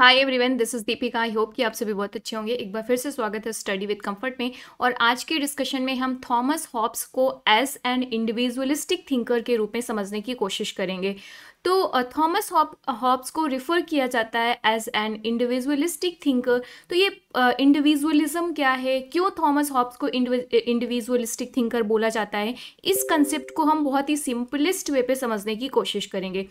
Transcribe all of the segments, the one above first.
Hi everyone this is Deepika I hope कि आप सभी बहुत अच्छे होंगे एक बार फिर से स्वागत है स्टडी विद कंफर्ट में और आज के डिस्कशन में हम थॉमस हॉब्स को एज एन इंडिविजुअलिस्टिक थिंकर के रूप में समझने की कोशिश करेंगे तो थॉमस हॉब्स को रिफ़र किया जाता है एज एन इंडिविजुअलिस्टिक थिंकर तो ये इंडिविजुअलिज्म क्या है क्यों थॉमस हॉब्स को इंडिविजुअलिस्टिक थिंकर बोला जाता है इस कंसेप्ट को हम बहुत ही सिंपलेस्ट वे पे समझने की कोशिश करेंगे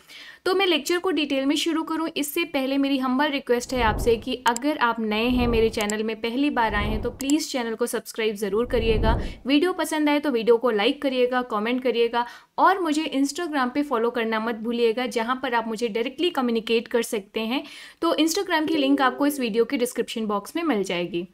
तो मैं लेक्चर को डिटेल में शुरू करूँ इससे पहले मेरी हम्बल रिक्वेस्ट है आपसे कि अगर आप नए हैं मेरे चैनल में पहली बार आए हैं तो प्लीज़ चैनल को सब्सक्राइब ज़रूर करिएगा वीडियो पसंद आए तो वीडियो को लाइक करिएगा कॉमेंट करिएगा और मुझे इंस्टाग्राम पे फॉलो करना मत भूलिएगा जहाँ पर आप मुझे डायरेक्टली कम्युनिकेट कर सकते हैं तो इंस्टाग्राम की लिंक आपको इस वीडियो के डिस्क्रिप्शन बॉक्स में मिल जाएगी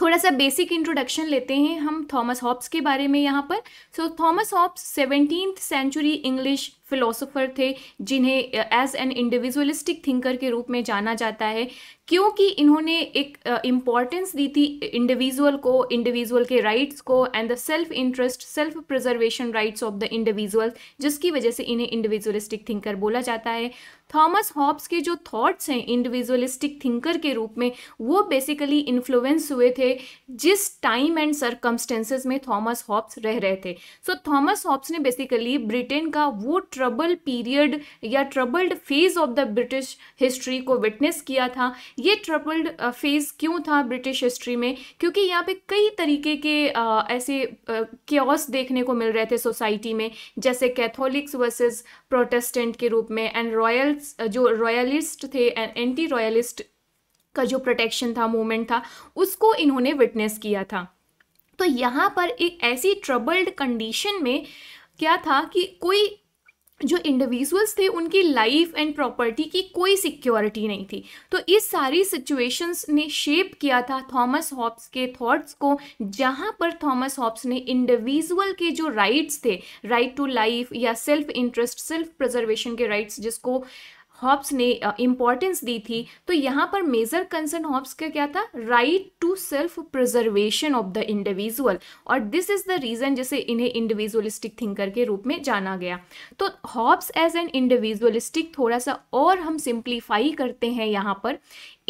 थोड़ा सा बेसिक इंट्रोडक्शन लेते हैं हम थॉमस हॉब्स के बारे में यहाँ पर so Thomas Hobbes seventeen century English philosopher थे जिन्हें एज एन इंडिविजुअलिस्टिक थिंकर के रूप में जाना जाता है क्योंकि इन्होंने एक इम्पॉर्टेंस uh, दी थी इंडिविजुअल को इंडिविजुअल के राइट्स को and the self interest self preservation rights of the individual जिसकी वजह से इन्हें इंडिविजुअलिस्टिक थिंकर बोला जाता है थॉमस हॉब्स के जो थॉट्स हैं इंडिविजुअलिस्टिक थिंकर के रूप में वो बेसिकली इन्फ्लुएंस हुए थे जिस टाइम एंड सरकमस्टेंसेज में थॉमस हॉब्स रह रहे थे सो थॉमस हॉब्स ने बेसिकली ब्रिटेन का वो ट्रबल पीरियड या troubled phase of the British history को विटनेस किया था ये ट्रबल्ड फेज uh, क्यों था ब्रिटिश हिस्ट्री में क्योंकि यहाँ पे कई तरीके के आ, uh, ऐसे क्योस uh, देखने को मिल रहे थे सोसाइटी में जैसे कैथोलिक्स वर्सेस प्रोटेस्टेंट के रूप में एंड रॉयल्स जो रॉयलिस्ट थे एंड एंटी रॉयलिस्ट का जो प्रोटेक्शन था मूवमेंट था उसको इन्होंने विटनेस किया था तो यहाँ पर एक ऐसी ट्रबल्ड कंडीशन में क्या था कि कोई जो इंडिविजुअल्स थे उनकी लाइफ एंड प्रॉपर्टी की कोई सिक्योरिटी नहीं थी तो इस सारी सिचुएशंस ने शेप किया था थॉमस हॉब्स के थॉट्स को जहाँ पर थॉमस हॉब्स ने इंडिविजुअल के जो राइट्स थे राइट टू लाइफ या सेल्फ इंटरेस्ट सेल्फ प्रज़र्वेशन के राइट्स जिसको हॉब्स ने इम्पॉर्टेंस दी थी तो यहाँ पर मेजर कंसर्न हॉब्स का क्या था right to self preservation of the individual और दिस इज द रीज़न जिसे इन्हें इंडिविजुअलिस्टिक थिंकर के रूप में जाना गया तो हॉब्स एज एन इंडिविजुअलिस्टिक थोड़ा सा और हम सिंप्लीफाई करते हैं यहाँ पर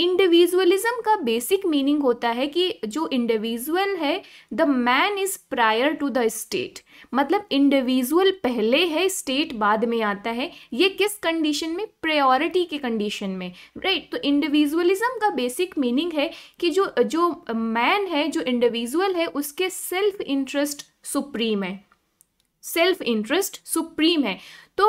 इंडिविजुअलिज्म का बेसिक मीनिंग होता है कि जो इंडिविजुअल है the man is prior to the state मतलब इंडिविजुअल पहले है स्टेट बाद में आता है ये किस कंडीशन में प्रायोरिटी के कंडीशन में राइट right? तो इंडिविजुअलिज्म का बेसिक मीनिंग है कि जो जो मैन है जो इंडिविजुअल है उसके सेल्फ इंटरेस्ट सुप्रीम है सेल्फ इंटरेस्ट सुप्रीम है तो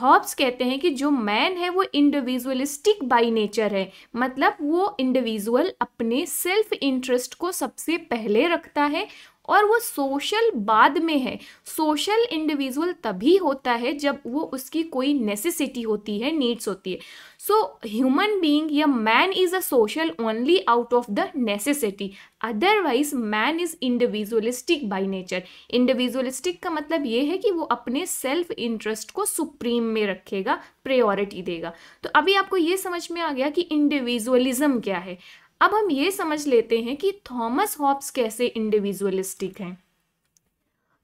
हॉब्स कहते हैं कि जो मैन है वो इंडिविजुअलिस्टिक बाई नेचर है मतलब वो इंडिविजुअल अपने सेल्फ इंटरेस्ट को सबसे पहले रखता है और वो सोशल बाद में है सोशल इंडिविजुअल तभी होता है जब वो उसकी कोई नेसेसिटी होती है नीड्स होती है सो ह्यूमन बीइंग या man is a social only out of the necessity otherwise man is individualistic by nature individualistic का मतलब ये है कि वो अपने सेल्फ इंटरेस्ट को सुप्रीम में रखेगा प्रायोरिटी देगा तो अभी आपको ये समझ में आ गया कि इंडिविजुअलिज्म क्या है अब हम ये समझ लेते हैं कि थॉमस हॉब्स कैसे इंडिविजुअलिस्टिक हैं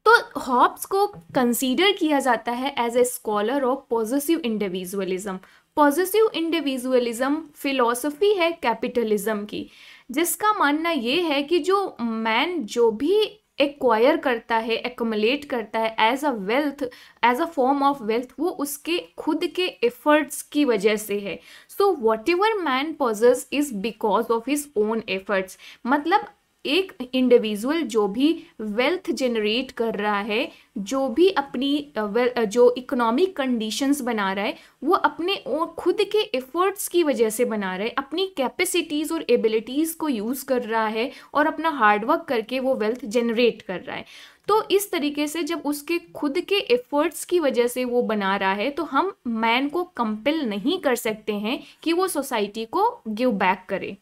तो हॉब्स को कंसीडर किया जाता है as a scholar of positive individualism positive individualism philosophy है कैपिटलिज्म की जिसका मानना ये है कि जो मैन जो भी एक्वायर करता है एकोमलेट करता है as a wealth as a form of wealth वो उसके खुद के एफर्ट्स की वजह से है so whatever man possess is because of his own efforts मतलब एक इंडिविजुअल जो भी वेल्थ जनरेट कर रहा है जो भी अपनी जो इकोनॉमिक कंडीशंस बना रहा है वो अपने और खुद के एफर्ट्स की वजह से बना रहा है अपनी कैपेसिटीज़ और एबिलिटीज़ को यूज़ कर रहा है और अपना हार्डवर्क करके वो वेल्थ जनरेट कर रहा है तो इस तरीके से जब उसके खुद के एफर्ट्स की वजह से वो बना रहा है तो हम मैन को कंपेल नहीं कर सकते हैं कि वो सोसाइटी को गिव बैक करे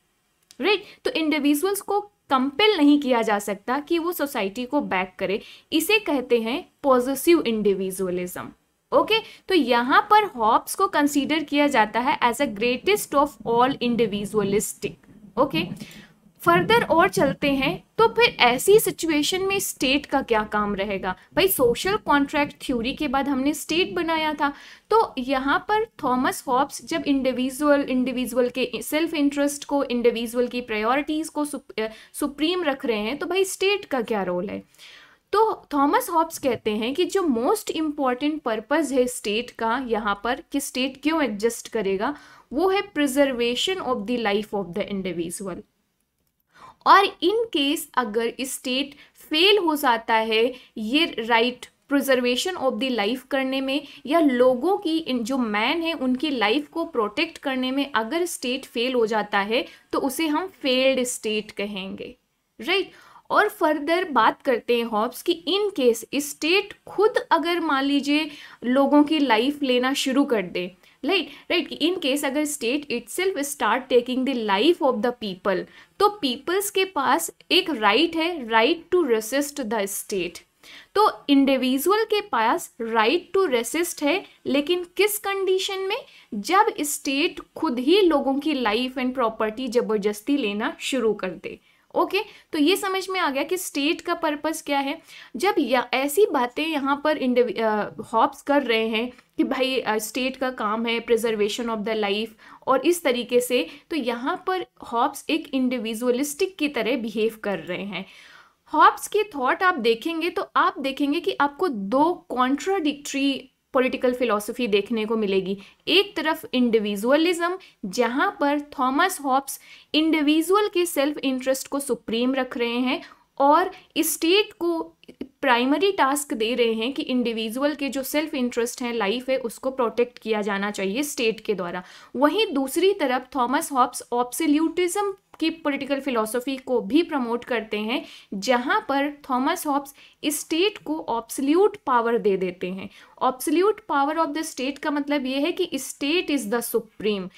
राइट right? तो इंडिविजुअल्स को कंपेल नहीं किया जा सकता कि वो सोसाइटी को बैक करे इसे कहते हैं पॉजिटिव इंडिविजुअलिज्म ओके okay, तो यहाँ पर हॉब्स को कंसीडर किया जाता है as a greatest of all individualistic okay further और चलते हैं तो फिर ऐसी सिचुएशन में स्टेट का क्या काम रहेगा भाई सोशल कॉन्ट्रैक्ट थ्योरी के बाद हमने स्टेट बनाया था तो यहाँ पर थॉमस हॉब्स जब इंडिविजुअल इंडिविजुअल के सेल्फ इंटरेस्ट को इंडिविजुअल की प्रायोरिटीज़ को सुप्रीम रख रहे हैं तो भाई स्टेट का क्या रोल है तो थॉमस हॉब्स कहते हैं कि जो मोस्ट इम्पॉर्टेंट पर्पज़ है स्टेट का यहाँ पर कि स्टेट क्यों एडजस्ट करेगा वो है preservation of the life of the individual और इन केस अगर स्टेट फेल हो जाता है ये right preservation of the life करने में या लोगों की जो मैन है उनकी लाइफ को प्रोटेक्ट करने में अगर स्टेट फेल हो जाता है तो उसे हम फेल्ड स्टेट कहेंगे राइट right? और फर्दर बात करते हैं हॉब्स कि इन केस स्टेट खुद अगर मान लीजिए लोगों की लाइफ लेना शुरू कर दे राइट राइट इन केस अगर state itself start taking the life of the people तो पीपल्स के पास एक राइट right है right to resist the state तो इंडिविजुअल के पास राइट टू रेसिस्ट है लेकिन किस कंडीशन में जब स्टेट खुद ही लोगों की लाइफ एंड प्रॉपर्टी जबरदस्ती लेना शुरू कर दे ओके okay, तो ये समझ में आ गया कि स्टेट का पर्पस क्या है जब या ऐसी बातें यहाँ पर हॉप्स कर रहे हैं कि भाई स्टेट का काम है प्रिजर्वेशन ऑफ द लाइफ और इस तरीके से तो यहाँ पर हॉब्स एक इंडिविजुअलिस्टिक की तरह बिहेव कर रहे हैं हॉब्स के थॉट आप देखेंगे तो आप देखेंगे कि आपको दो कॉन्ट्राडिक्ट्री पॉलिटिकल फिलॉसफी देखने को मिलेगी एक तरफ इंडिविजुअलिज्म जहाँ पर थॉमस हॉब्स इंडिविजुअल के सेल्फ इंटरेस्ट को सुप्रीम रख रहे हैं और स्टेट को प्राइमरी टास्क दे रहे हैं कि इंडिविजुअल के जो सेल्फ इंटरेस्ट हैं लाइफ है उसको प्रोटेक्ट किया जाना चाहिए स्टेट के द्वारा वहीं दूसरी तरफ थॉमस हॉब्स ऑप्सिल्यूटिज्म की पॉलिटिकल फिलॉसफी को भी प्रमोट करते हैं जहाँ पर थॉमस हॉब्स स्टेट को ऑप्सल्यूट पावर दे देते हैं absolute power of the state का मतलब ये है कि state is the supreme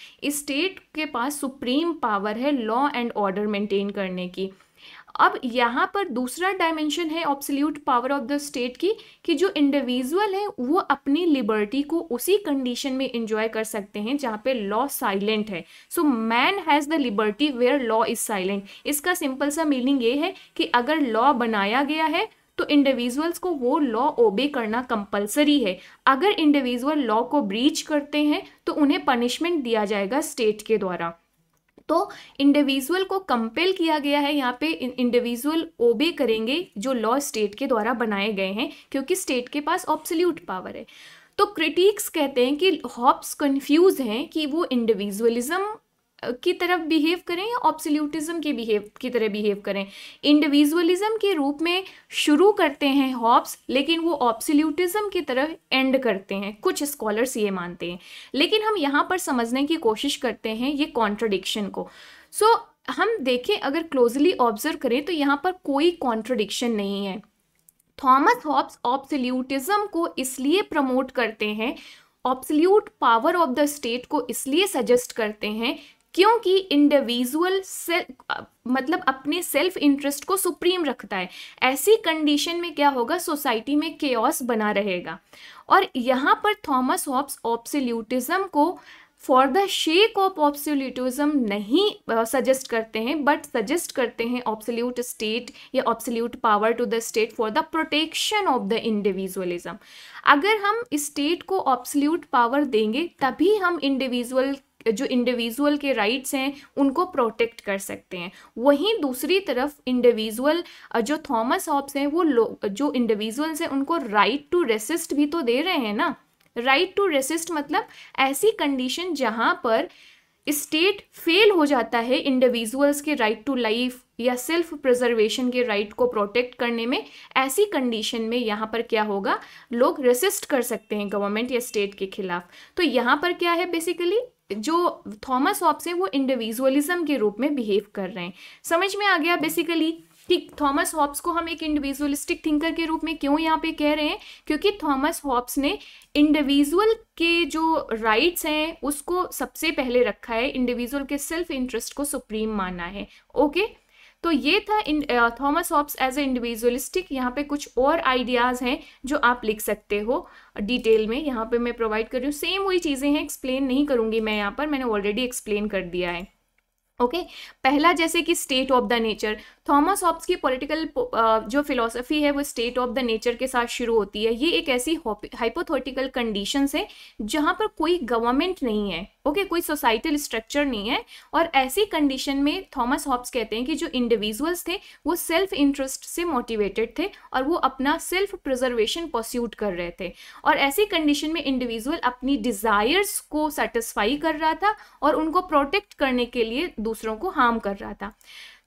state के पास सुप्रीम पावर है लॉ एंड ऑर्डर मेंटेन करने की अब यहाँ पर दूसरा डायमेंशन है absolute power of the state की कि जो इंडिविजुअल है वो अपनी लिबर्टी को उसी कंडीशन में इंजॉय कर सकते हैं जहाँ पे लॉ साइलेंट है so man has the liberty where law is silent इसका सिंपल सा मीनिंग ये है कि अगर लॉ बनाया गया है तो इंडिविजुअल्स को वो लॉ ओबे करना कंपलसरी है अगर इंडिविजुअल लॉ को ब्रीच करते हैं तो उन्हें पनिशमेंट दिया जाएगा स्टेट के द्वारा तो इंडिविजुअल को कंपेल किया गया है यहाँ पे इंडिविजुअल ओबे करेंगे जो लॉ स्टेट के द्वारा बनाए गए हैं क्योंकि स्टेट के पास ऑब्सोल्यूट पावर है तो क्रिटिक्स कहते हैं कि हॉब्स कंफ्यूज हैं कि वो इंडिविजुअलिज्म की तरफ बिहेव करें या ऑब्सोल्यूटिज्म के बिहेव की तरह बिहेव करें इंडिविजुअलिज्म के रूप में शुरू करते हैं हॉब्स लेकिन वो ऑब्सोल्यूटिज्म की तरफ एंड करते हैं कुछ स्कॉलर्स ये मानते हैं लेकिन हम यहाँ पर समझने की कोशिश करते हैं ये कॉन्ट्रडिक्शन को सो so, हम देखें अगर क्लोजली ऑब्जर्व करें तो यहाँ पर कोई कॉन्ट्रडिक्शन नहीं है थॉमस हॉब्स ऑब्सल्यूटिज्म को इसलिए प्रमोट करते हैं absolute power of the state को इसलिए सजेस्ट करते हैं क्योंकि इंडिविजुअल मतलब अपने सेल्फ इंटरेस्ट को सुप्रीम रखता है ऐसी कंडीशन में क्या होगा सोसाइटी में केओस बना रहेगा और यहाँ पर थॉमस हॉब्स ऑप्सिल्यूटिज्म को for the sake of absolutism नहीं सजेस्ट uh, करते हैं बट सजेस्ट करते हैं ऑप्सोल्यूट स्टेट या absolute power to the state for the protection of the individualism अगर हम स्टेट को ऑप्सोल्यूट पावर देंगे तभी हम इंडिविजुअल जो इंडिविजुअल के राइट्स हैं उनको प्रोटेक्ट कर सकते हैं वहीं दूसरी तरफ इंडिविजुअल जो थॉमस हॉब्स हैं वो जो इंडिविजुअल्स हैं उनको राइट टू रेसिस्ट भी तो दे रहे हैं ना राइट टू रेसिस्ट मतलब ऐसी कंडीशन जहाँ पर स्टेट फेल हो जाता है इंडिविजुअल्स के राइट टू लाइफ या सेल्फ प्रिजर्वेशन के राइट को प्रोटेक्ट करने में ऐसी कंडीशन में यहाँ पर क्या होगा लोग रेसिस्ट कर सकते हैं गवर्नमेंट या स्टेट के खिलाफ तो यहाँ पर क्या है बेसिकली जो थॉमस हॉब्स है वो इंडिविजुअलिज्म के रूप में बिहेव कर रहे हैं समझ में आ गया बेसिकली ठीक थॉमस हॉब्स को हम एक इंडिविजुअलिस्टिक थिंकर के रूप में क्यों यहाँ पे कह रहे हैं क्योंकि थॉमस हॉब्स ने इंडिविजुअल के जो राइट्स हैं उसको सबसे पहले रखा है इंडिविजुअल के सेल्फ इंटरेस्ट को सुप्रीम माना है ओके okay? तो ये था Thomas Hobbes as a individualistic यहाँ पे कुछ और आइडियाज़ हैं जो आप लिख सकते हो डिटेल में यहाँ पे मैं प्रोवाइड कर रही हूँ सेम वही चीज़ें हैं एक्सप्लेन नहीं करूँगी मैं यहाँ पर मैंने ऑलरेडी एक्सप्लेन कर दिया है ओके okay? पहला जैसे कि state of the nature Thomas Hobbes की पॉलिटिकल जो फिलोसफी है वो स्टेट ऑफ द नेचर के साथ शुरू होती है ये एक ऐसी हाइपोथेटिकल कंडीशन है जहाँ पर कोई गवर्नमेंट नहीं है ओके okay, कोई सोसाइटल स्ट्रक्चर नहीं है और ऐसी कंडीशन में थॉमस हॉब्स कहते हैं कि जो इंडिविजुअल्स थे वो सेल्फ इंटरेस्ट से मोटिवेटेड थे और वो अपना सेल्फ प्रिजर्वेशन पोस्यूट कर रहे थे और ऐसी कंडीशन में इंडिविजुअल अपनी डिज़ायर्स को सेटिस्फाई कर रहा था और उनको प्रोटेक्ट करने के लिए दूसरों को हार्म कर रहा था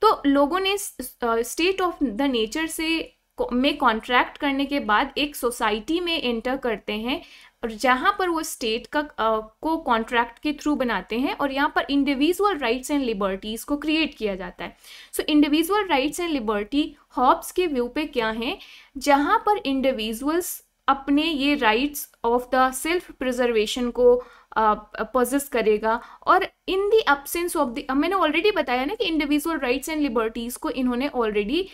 तो लोगों ने स्टेट ऑफ द नेचर से में कॉन्ट्रैक्ट करने के बाद एक सोसाइटी में एंटर करते हैं और जहाँ पर वो स्टेट का आ, को कॉन्ट्रैक्ट के थ्रू बनाते हैं और यहाँ पर इंडिविजुअल राइट्स एंड लिबर्टीज़ को क्रिएट किया जाता है so individual rights and liberty Hobbes के व्यू पे क्या हैं जहाँ पर इंडिविजुअल्स अपने ये rights of the self preservation को पोजिस करेगा और in the absence of the मैंने ऑलरेडी बताया ना कि इंडिविजुअल राइट्स एंड लिबर्टीज़ को इन्होंने ऑलरेडी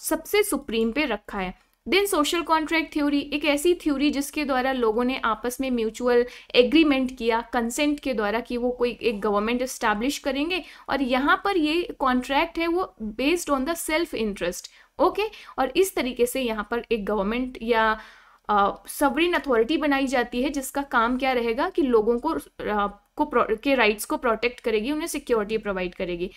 सबसे सुप्रीम पे रखा है देन सोशल कॉन्ट्रैक्ट थ्योरी एक ऐसी थ्योरी जिसके द्वारा लोगों ने आपस में म्यूचुअल एग्रीमेंट किया कंसेंट के द्वारा कि वो कोई एक गवर्नमेंट इस्टेब्लिश करेंगे और यहाँ पर ये कॉन्ट्रैक्ट है वो based on the self interest okay और इस तरीके से यहाँ पर एक गवर्नमेंट या सबरीन अथॉरिटी बनाई जाती है जिसका काम क्या रहेगा कि लोगों को को के राइट्स को प्रोटेक्ट करेगी उन्हें सिक्योरिटी प्रोवाइड करेगी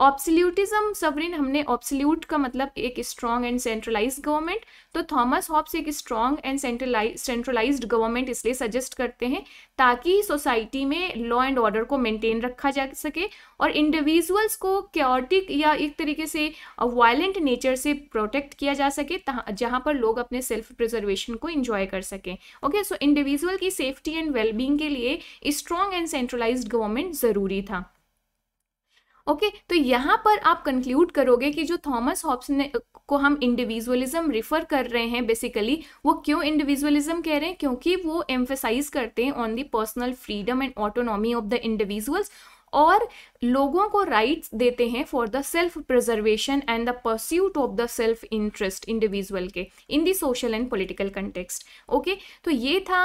ऑप्सल्यूटिज्म सवरिन हमने ऑप्सल्यूट का मतलब एक स्ट्रॉन्ग एंड सेंट्रलाइज गवर्नमेंट तो थॉमस हॉब्स एक स्ट्रॉन्ग एंड सेंट्रलाइज गवर्नमेंट इसलिए सजेस्ट करते हैं ताकि सोसाइटी में लॉ एंड ऑर्डर को मेंटेन रखा जा सके और इंडिविजुअल्स को क्योटिक या एक तरीके से वायलेंट नेचर से प्रोटेक्ट किया जा सके जहाँ पर लोग अपने सेल्फ प्रिजर्वेशन को इंजॉय कर सकें ओके सो इंडिविजुअल की सेफ्टी एंड वेलबींग के लिए स्ट्रॉन्ग एंड सेंट्रलाइज गवर्नमेंट ज़रूरी था ओके okay, तो यहाँ पर आप कंक्लूड करोगे कि जो थॉमस हॉब्स ने को हम इंडिविजुअलिज्म रिफर कर रहे हैं बेसिकली वो क्यों इंडिविजुअलिज्म कह रहे हैं क्योंकि वो एम्फेसाइज करते हैं on the personal freedom and autonomy of the individuals और लोगों को राइट्स देते हैं for the self preservation and the pursuit of the self interest individual के in the social and political context okay तो ये था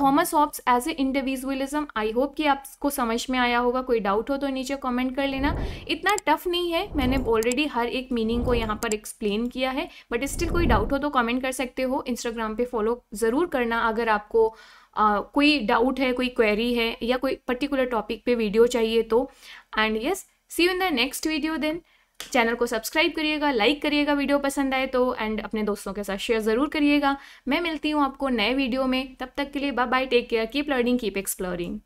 Thomas Hobbes as a individualism I hope कि आपको समझ में आया होगा कोई डाउट हो तो नीचे कमेंट कर लेना इतना टफ नहीं है मैंने ऑलरेडी हर एक मीनिंग को यहाँ पर एक्सप्लेन किया है बट स्टिल कोई डाउट हो तो कमेंट कर सकते हो इंस्टाग्राम पे फॉलो ज़रूर करना अगर आपको आ, कोई डाउट है कोई क्वेरी है या कोई पर्टिकुलर टॉपिक पे वीडियो चाहिए तो and yes see you in the next video then channel को सब्सक्राइब करिएगा लाइक करिएगा वीडियो पसंद आए तो एंड अपने दोस्तों के साथ शेयर ज़रूर करिएगा मैं मिलती हूँ आपको नए वीडियो में तब तक के लिए bye bye take care keep learning keep exploring